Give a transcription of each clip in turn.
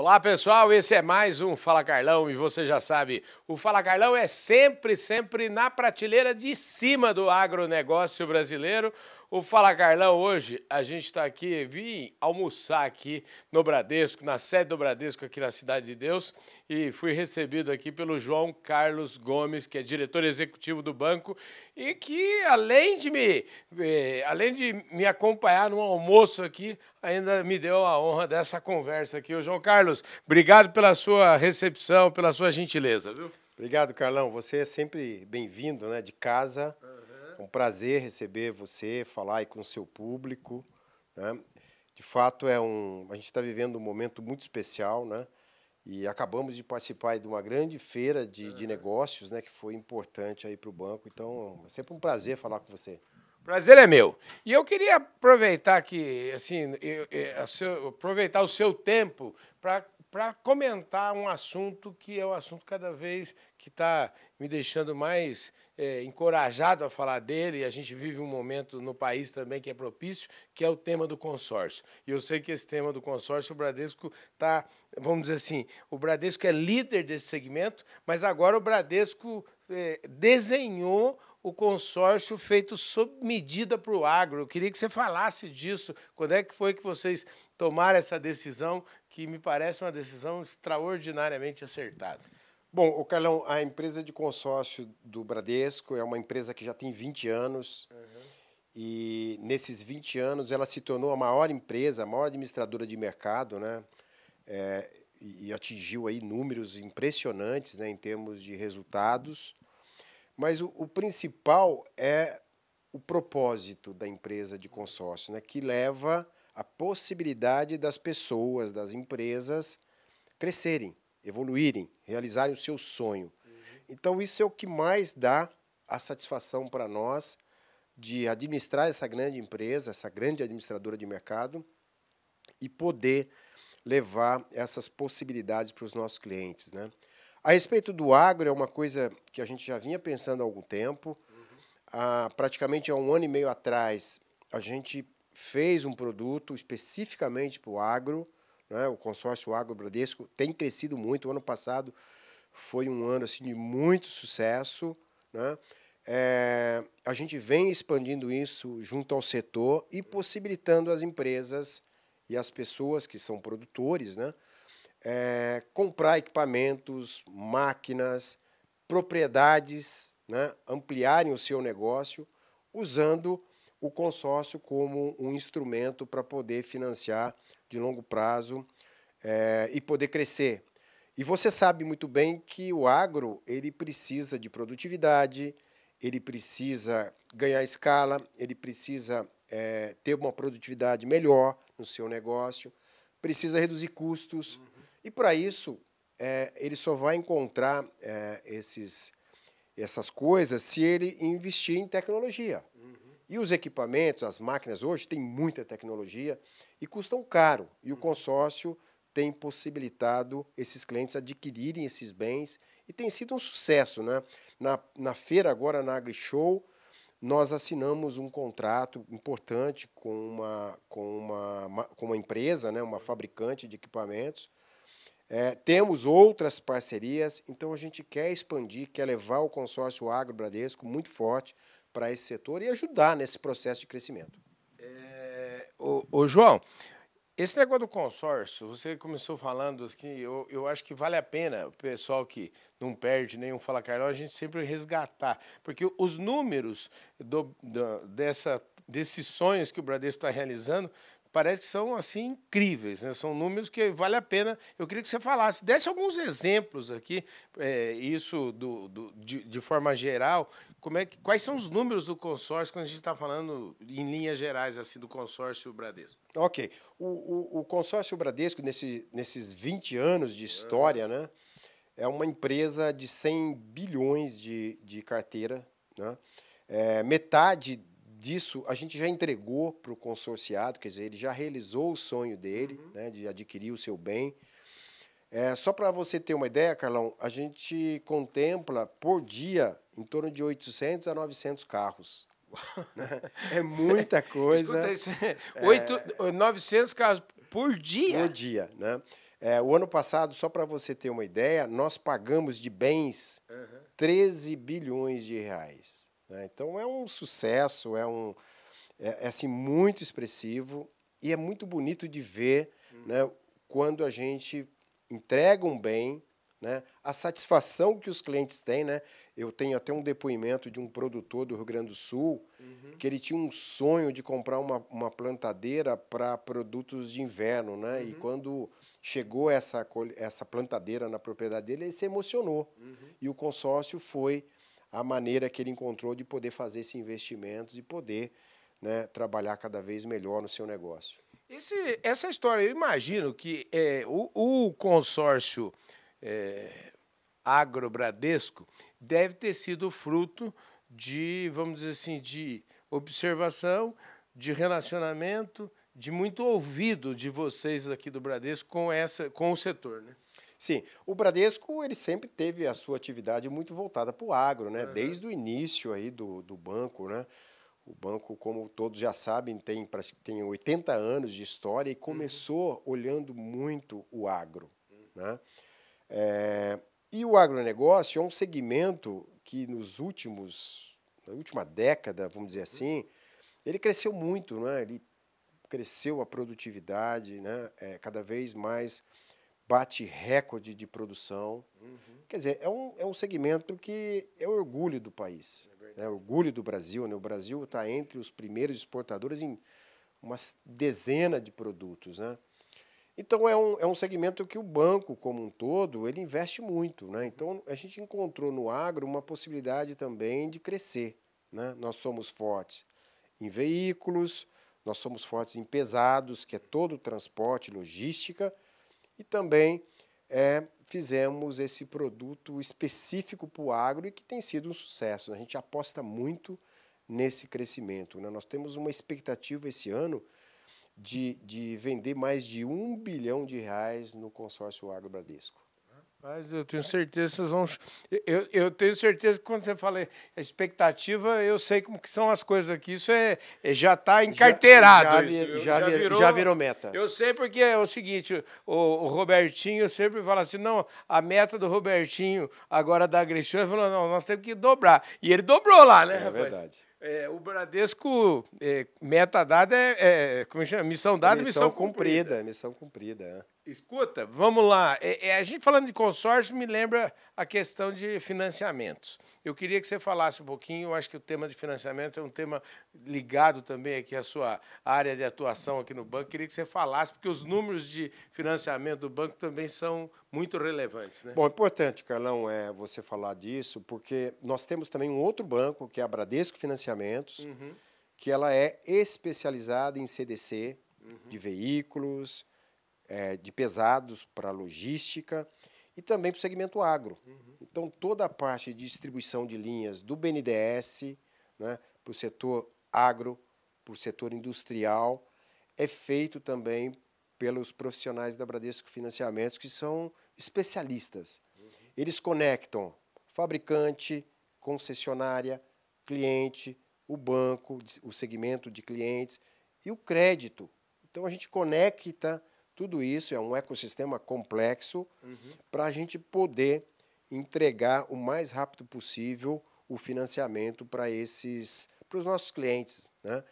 Olá pessoal, esse é mais um Fala Carlão e você já sabe, o Fala Carlão é sempre, sempre na prateleira de cima do agronegócio brasileiro. O Fala Carlão, hoje a gente está aqui, vim almoçar aqui no Bradesco, na sede do Bradesco aqui na Cidade de Deus, e fui recebido aqui pelo João Carlos Gomes, que é diretor executivo do banco, e que além de me, eh, além de me acompanhar no almoço aqui, ainda me deu a honra dessa conversa aqui. O João Carlos, obrigado pela sua recepção, pela sua gentileza, viu? Obrigado, Carlão. Você é sempre bem-vindo, né? De casa. É um prazer receber você, falar com o seu público. Né? De fato, é um, a gente está vivendo um momento muito especial, né? E acabamos de participar de uma grande feira de, de uhum. negócios, né? Que foi importante aí para o banco. Então, é sempre um prazer falar com você. Prazer é meu. E eu queria aproveitar que, assim, eu, eu, eu, aproveitar o seu tempo para para comentar um assunto que é um assunto cada vez que está me deixando mais é, encorajado a falar dele. E a gente vive um momento no país também que é propício, que é o tema do consórcio. E eu sei que esse tema do consórcio, o Bradesco está, vamos dizer assim, o Bradesco é líder desse segmento, mas agora o Bradesco é, desenhou o consórcio feito sob medida para o agro. Eu queria que você falasse disso. Quando é que foi que vocês tomaram essa decisão, que me parece uma decisão extraordinariamente acertada? Bom, o Carlão, a empresa de consórcio do Bradesco é uma empresa que já tem 20 anos. Uhum. E nesses 20 anos ela se tornou a maior empresa, a maior administradora de mercado, né? É, e atingiu aí números impressionantes né, em termos de resultados. Mas o, o principal é o propósito da empresa de consórcio, né, que leva a possibilidade das pessoas, das empresas crescerem, evoluírem, realizarem o seu sonho. Uhum. Então isso é o que mais dá a satisfação para nós de administrar essa grande empresa, essa grande administradora de mercado e poder levar essas possibilidades para os nossos clientes, né? A respeito do agro, é uma coisa que a gente já vinha pensando há algum tempo. Uhum. Ah, praticamente há um ano e meio atrás, a gente fez um produto especificamente para o agro. Né? O consórcio Agro Bradesco tem crescido muito. O ano passado foi um ano assim, de muito sucesso. Né? É, a gente vem expandindo isso junto ao setor e possibilitando as empresas e as pessoas que são produtores, né? é, comprar equipamentos, máquinas, propriedades, né, ampliarem o seu negócio usando o consórcio como um instrumento para poder financiar de longo prazo é, e poder crescer. E você sabe muito bem que o agro ele precisa de produtividade, ele precisa ganhar escala, ele precisa é, ter uma produtividade melhor no seu negócio, precisa reduzir custos. Uhum. E para isso, é, ele só vai encontrar é, esses, essas coisas se ele investir em tecnologia. Uhum. E os equipamentos, as máquinas hoje têm muita tecnologia e custam caro. E uhum. o consórcio tem possibilitado esses clientes adquirirem esses bens e tem sido um sucesso. Né? Na, na feira agora, na AgriShow, nós assinamos um contrato importante com uma, com uma, com uma empresa, né, uma uhum. fabricante de equipamentos, é, temos outras parcerias, então a gente quer expandir, quer levar o consórcio Agro Bradesco muito forte para esse setor e ajudar nesse processo de crescimento. É, João, esse negócio do consórcio, você começou falando que eu, eu acho que vale a pena o pessoal que não perde nenhum Fala Carlão, a gente sempre resgatar. Porque os números do, do, dessa, desses sonhos que o Bradesco está realizando parece que são assim incríveis, né? São números que vale a pena. Eu queria que você falasse, desse alguns exemplos aqui, é, isso do, do de, de, forma geral. Como é que, quais são os números do consórcio quando a gente está falando em linhas gerais assim do consórcio Bradesco? Ok, o, o, o consórcio Bradesco nesse, nesses 20 anos de história, é. né? É uma empresa de 100 bilhões de, de carteira, né? É, metade disso a gente já entregou para o consorciado, quer dizer, ele já realizou o sonho dele, uhum. né, de adquirir o seu bem. É, só para você ter uma ideia, Carlão, a gente contempla por dia em torno de 800 a 900 carros. Né? é muita coisa. Escuta, é, 8, 900 carros por dia? Por dia, né? É, o ano passado, só para você ter uma ideia, nós pagamos de bens uhum. 13 bilhões de reais. Né? Então é um sucesso, é um é, é, assim muito expressivo e é muito bonito de ver, hum. né? Quando a gente entrega um bem, né? A satisfação que os clientes têm, né? Eu tenho até um depoimento de um produtor do Rio Grande do Sul uhum. que ele tinha um sonho de comprar uma, uma plantadeira para produtos de inverno, né? Uhum. E quando chegou essa, essa plantadeira na propriedade dele, ele se emocionou. Uhum. E o consórcio foi a maneira que ele encontrou de poder fazer esses investimentos e poder né, trabalhar cada vez melhor no seu negócio. Esse, essa história, eu imagino que é, o, o, consórcio é, agrobradesco deve ter sido fruto de, vamos dizer assim, de observação, de relacionamento, de muito ouvido de vocês aqui do Bradesco com, essa, com o setor, né? Sim, o Bradesco ele sempre teve a sua atividade muito voltada para o agro, né? Uhum. Desde o início aí do, do banco, né? O banco, como todos já sabem, tem, tem 80 anos de história e uhum. começou uhum. olhando muito o agro. Uhum. Né? É, e o agronegócio é um segmento que nos últimos, na última década, vamos dizer uhum. assim, ele cresceu muito, né? ele cresceu a produtividade, né? é, cada vez mais bate recorde de produção. Uhum. Quer dizer, é um, é um segmento que é orgulho do país, é, né? orgulho do Brasil. Né? O Brasil está entre os primeiros exportadores em uma dezena de produtos. Né? Então, é um, é um segmento que o banco, como um todo, ele investe muito. Né? Uhum. Então, a gente encontrou no agro uma possibilidade também de crescer. Né? Nós somos fortes em veículos, nós somos fortes em pesados, que é todo o transporte, logística, e também é, fizemos esse produto específico para o agro e que tem sido um sucesso. Né? A gente aposta muito nesse crescimento. Né? Nós temos uma expectativa esse ano de, de vender mais de um bilhão de reais no consórcio Agro Bradesco. Mas eu tenho certeza que vocês vão. Eu, eu tenho certeza que quando você fala expectativa, eu sei como que são as coisas aqui. Isso é, é já está encarteirado. Já, já, já, já, virou, já virou meta. Eu sei porque é o seguinte: o, o Robertinho sempre fala assim, não, a meta do Robertinho agora da Agressiva, ele é falou, não, nós temos que dobrar. E ele dobrou lá, né, é, rapaz? É verdade. É, o Bradesco, é, meta dada é, é, como chama? Missão dada, missão, missão cumprida. cumprida. Missão cumprida, é. Escuta, vamos lá. É, é, a gente falando de consórcio me lembra a questão de financiamentos. Eu queria que você falasse um pouquinho, eu acho que o tema de financiamento é um tema ligado também aqui à sua área de atuação aqui no banco. Eu queria que você falasse, porque os números de financiamento do banco também são muito relevantes. Né? Bom, é importante, Carlão, é você falar disso, porque nós temos também um outro banco, que é a Bradesco Financiamentos, uhum. que ela é especializada em CDC uhum. de veículos, é, de pesados para logística e também para o segmento agro. Uhum. Então, toda a parte de distribuição de linhas do BNDES né, para o setor agro, para o setor industrial, é feito também pelos profissionais da Bradesco Financiamentos, que são especialistas. Uhum. Eles conectam fabricante, concessionária, cliente, o banco, o segmento de clientes e o crédito. Então, a gente conecta tudo isso é um ecossistema complexo uhum. para a gente poder entregar o mais rápido possível o financiamento para esses para os nossos clientes, né?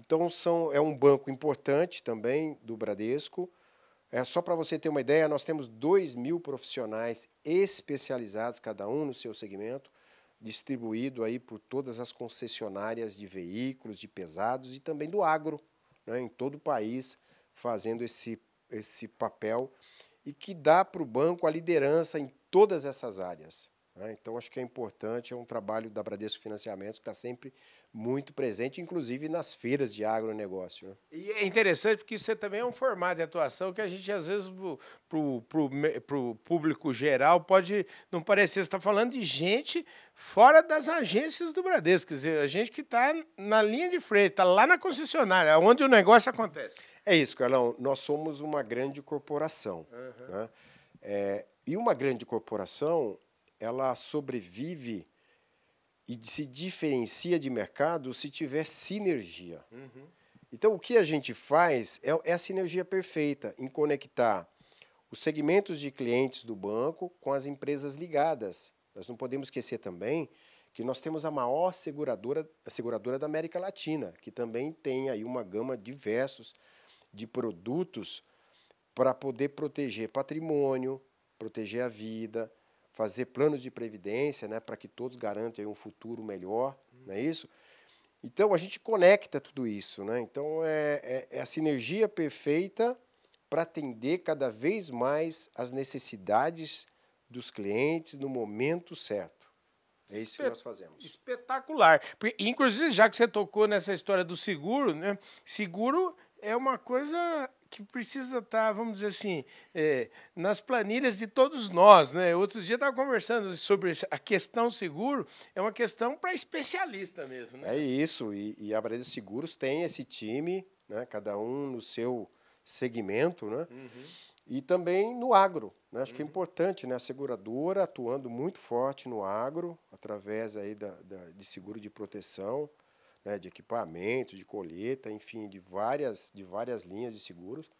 Então são é um banco importante também do Bradesco. É só para você ter uma ideia, nós temos 2 mil profissionais especializados cada um no seu segmento, distribuído aí por todas as concessionárias de veículos, de pesados e também do agro, né, em todo o país, fazendo esse esse papel e que dá para o banco a liderança em todas essas áreas. Né? Então, acho que é importante, é um trabalho da Bradesco Financiamentos que está sempre muito presente, inclusive nas feiras de agronegócio. Né? E é interessante porque isso também é um formato de atuação que a gente, às vezes, para o público geral, pode não parecer. Você está falando de gente fora das agências do Bradesco, quer dizer, a gente que está na linha de frente, está lá na concessionária, onde o negócio acontece. É isso, Carlão. Nós somos uma grande corporação. Uhum. Né? É, e uma grande corporação, ela sobrevive e se diferencia de mercado se tiver sinergia. Uhum. Então, o que a gente faz é, é a sinergia perfeita em conectar os segmentos de clientes do banco com as empresas ligadas. Nós não podemos esquecer também que nós temos a maior seguradora, a seguradora da América Latina, que também tem aí uma gama diversos de produtos para poder proteger patrimônio, proteger a vida, fazer planos de previdência, né, para que todos garantem um futuro melhor, uhum. não é isso? Então a gente conecta tudo isso, né? Então é, é, é a sinergia perfeita para atender cada vez mais as necessidades dos clientes no momento certo. É isso que nós fazemos. Espetacular. Porque, inclusive, já que você tocou nessa história do seguro, né? Seguro é uma coisa que precisa estar, vamos dizer assim, é, nas planilhas de todos nós. Né? Outro dia estava conversando sobre a questão seguro, é uma questão para especialista mesmo. Né? É isso, e, e a Brasil Seguros tem esse time, né? cada um no seu segmento, né? Uhum. e também no agro. Né? Acho uhum. que é uhum. importante né? a seguradora atuando muito forte no agro, através aí da, da de seguro de proteção, né, de equipamentos, de colheita, enfim, de várias, de várias linhas de seguros,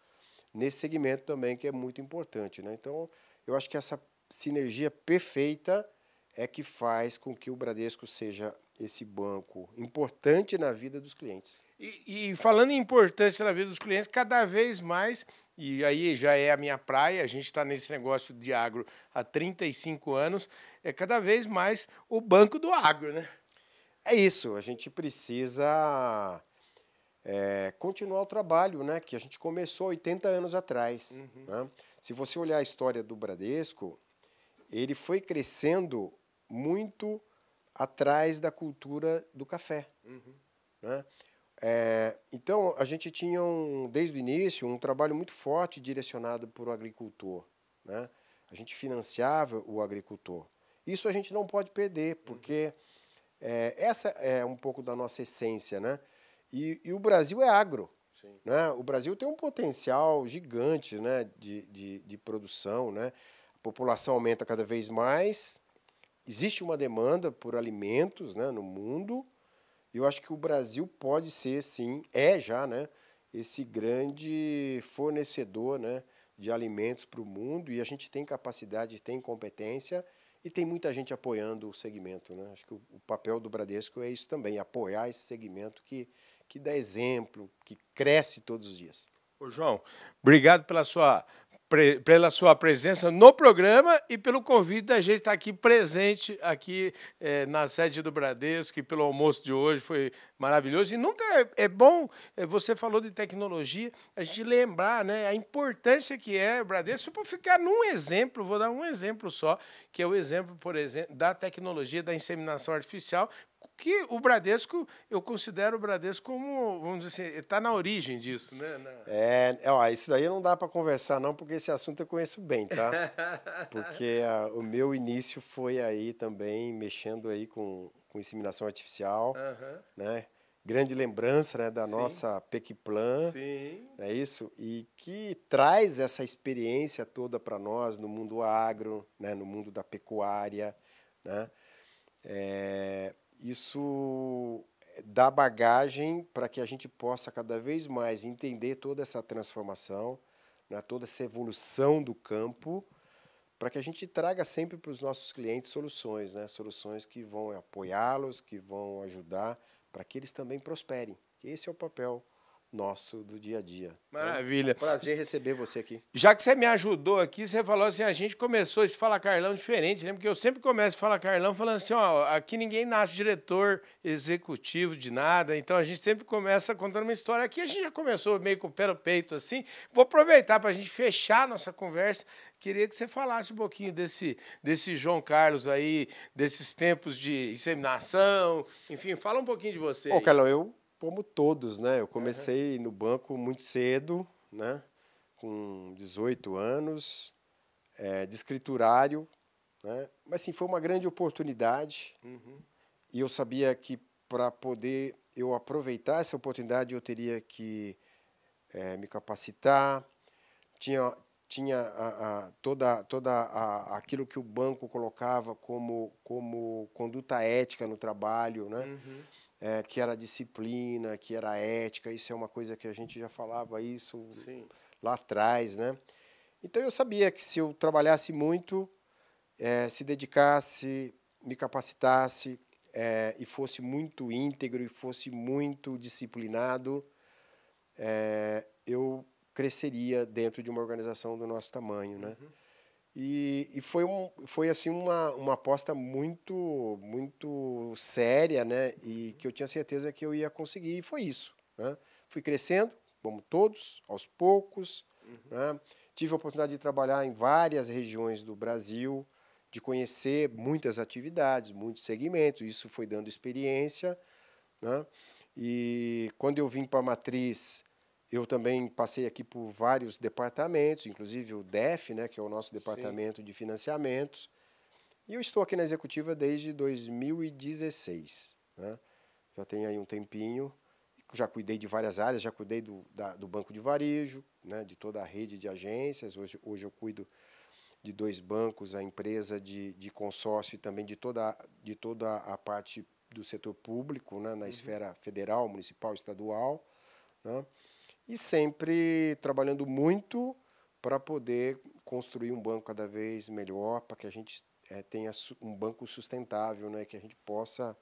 nesse segmento também que é muito importante. Né? Então, eu acho que essa sinergia perfeita é que faz com que o Bradesco seja esse banco importante na vida dos clientes. E, e, falando em importância na vida dos clientes, cada vez mais, e aí já é a minha praia, a gente está nesse negócio de agro há 35 anos, é cada vez mais o banco do agro, né? é isso, a gente precisa é, continuar o trabalho né, que a gente começou 80 anos atrás. Uhum. Né? Se você olhar a história do Bradesco, ele foi crescendo muito atrás da cultura do café. Uhum. Né? É, então, a gente tinha, um, desde o início, um trabalho muito forte direcionado para o agricultor. Né? A gente financiava o agricultor. Isso a gente não pode perder, uhum. porque... Uhum é, essa é um pouco da nossa essência, né? E, e o Brasil é agro. Sim. Né? O Brasil tem um potencial gigante né, de, de, de produção, né? A população aumenta cada vez mais, existe uma demanda por alimentos né, no mundo, e eu acho que o Brasil pode ser, sim, é já, né? Esse grande fornecedor, né? de alimentos para o mundo e a gente tem capacidade, tem competência e tem muita gente apoiando o segmento, né? Acho que o, o papel do Bradesco é isso também, apoiar esse segmento que, que dá exemplo, que cresce todos os dias. Ô João, obrigado pela sua pela sua presença no programa e pelo convite da gente estar aqui presente aqui é, na sede do Bradesco e pelo almoço de hoje foi maravilhoso e nunca é, é bom é, você falou de tecnologia a gente lembrar né a importância que é o Bradesco para ficar num exemplo vou dar um exemplo só que é o exemplo por exemplo da tecnologia da inseminação artificial que o Bradesco, eu considero o Bradesco como, vamos dizer assim, está na origem disso, né? Na... É, ó, isso daí não dá para conversar não, porque esse assunto eu conheço bem, tá? Porque a, ah, o meu início foi aí também mexendo aí com, com inseminação artificial, uhum. né? Grande lembrança né, da Sim. nossa Pequiplan, Sim. é isso? E que traz essa experiência toda para nós no mundo agro, né, no mundo da pecuária, né? É, isso eh, dá bagagem para que a gente possa cada vez mais entender toda essa transformação, né, toda essa evolução do campo, para que a gente traga sempre para os nossos clientes soluções, né, soluções que vão apoiá-los, que vão ajudar, para que eles também prosperem. Esse é o papel nosso do dia a dia. Tá? Maravilha. Então, prazer receber você aqui. Já que você me ajudou aqui, você falou assim, a gente começou esse Fala Carlão diferente, né? Porque eu sempre começo Fala Carlão falando assim, ó, aqui ninguém nasce diretor executivo de nada, então a gente sempre começa contando uma história. Aqui a gente já começou meio com o pé no peito, assim. Vou aproveitar para a gente fechar a nossa conversa. Queria que você falasse um pouquinho desse, desse João Carlos aí, desses tempos de inseminação, enfim, fala um pouquinho de você. Ô, Carlão, eu como todos, né? Eu comecei uhum. no banco muito cedo, né? Com 18 anos, é, de escriturário, né? Mas sim, foi uma grande oportunidade. Uhum. E eu sabia que para poder eu aproveitar essa oportunidade, eu teria que é, me capacitar. Tinha, tinha a, a, toda, toda a, aquilo que o banco colocava como, como conduta ética no trabalho, né? Uhum é, que era disciplina, que era ética, isso é uma coisa que a gente já falava isso Sim. lá atrás, né? Então eu sabia que se eu trabalhasse muito, é, se dedicasse, me capacitasse é, e fosse muito íntegro e fosse muito disciplinado, é, eu cresceria dentro de uma organização do nosso tamanho, né? Uhum. E, e foi, um, foi assim uma, uma aposta muito muito séria, né? E que eu tinha certeza que eu ia conseguir, e foi isso. Né? Fui crescendo, como todos, aos poucos. Uhum. Né? Tive a oportunidade de trabalhar em várias regiões do Brasil, de conhecer muitas atividades, muitos segmentos, isso foi dando experiência. Né? E quando eu vim para a matriz, eu também passei aqui por vários departamentos, inclusive o DEF, né, que é o nosso departamento Sim. de financiamentos. E eu estou aqui na executiva desde 2016. Né? Já tem aí um tempinho. Já cuidei de várias áreas, já cuidei do, da, do banco de varejo, né, de toda a rede de agências. Hoje, hoje eu cuido de dois bancos, a empresa de, de consórcio e também de toda, de toda a parte do setor público, né, na uhum. esfera federal, municipal, estadual. Né? e sempre trabalhando muito para poder construir um banco cada vez melhor, para que a gente é, tenha um banco sustentável, né, que a gente possa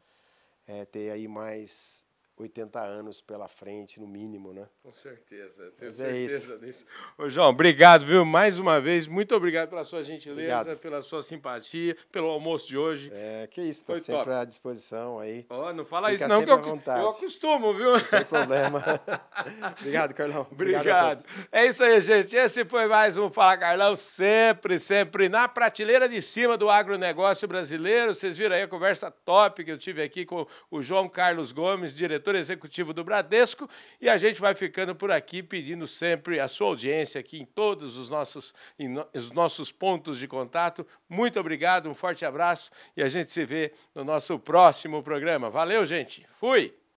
é, ter aí mais 80 anos pela frente, no mínimo, né? Com certeza, tenho é certeza é disso. Ô, João, obrigado, viu? Mais uma vez, muito obrigado pela sua gentileza, obrigado. pela sua simpatia, pelo almoço de hoje. É, que isso, tá Foi sempre top. à disposição aí. Ó, oh, não fala Fica isso não, que eu, eu acostumo, viu? Não tem problema. obrigado, Carlão. Obrigado. obrigado. É isso aí, gente. Esse foi mais um Fala Carlão, sempre, sempre na prateleira de cima do agronegócio brasileiro. Vocês viram aí a conversa top que eu tive aqui com o João Carlos Gomes, diretor diretor executivo do Bradesco. E a gente vai ficando por aqui pedindo sempre a sua audiência aqui em todos os nossos, no, os nossos pontos de contato. Muito obrigado, um forte abraço e a gente se vê no nosso próximo programa. Valeu, gente. Fui!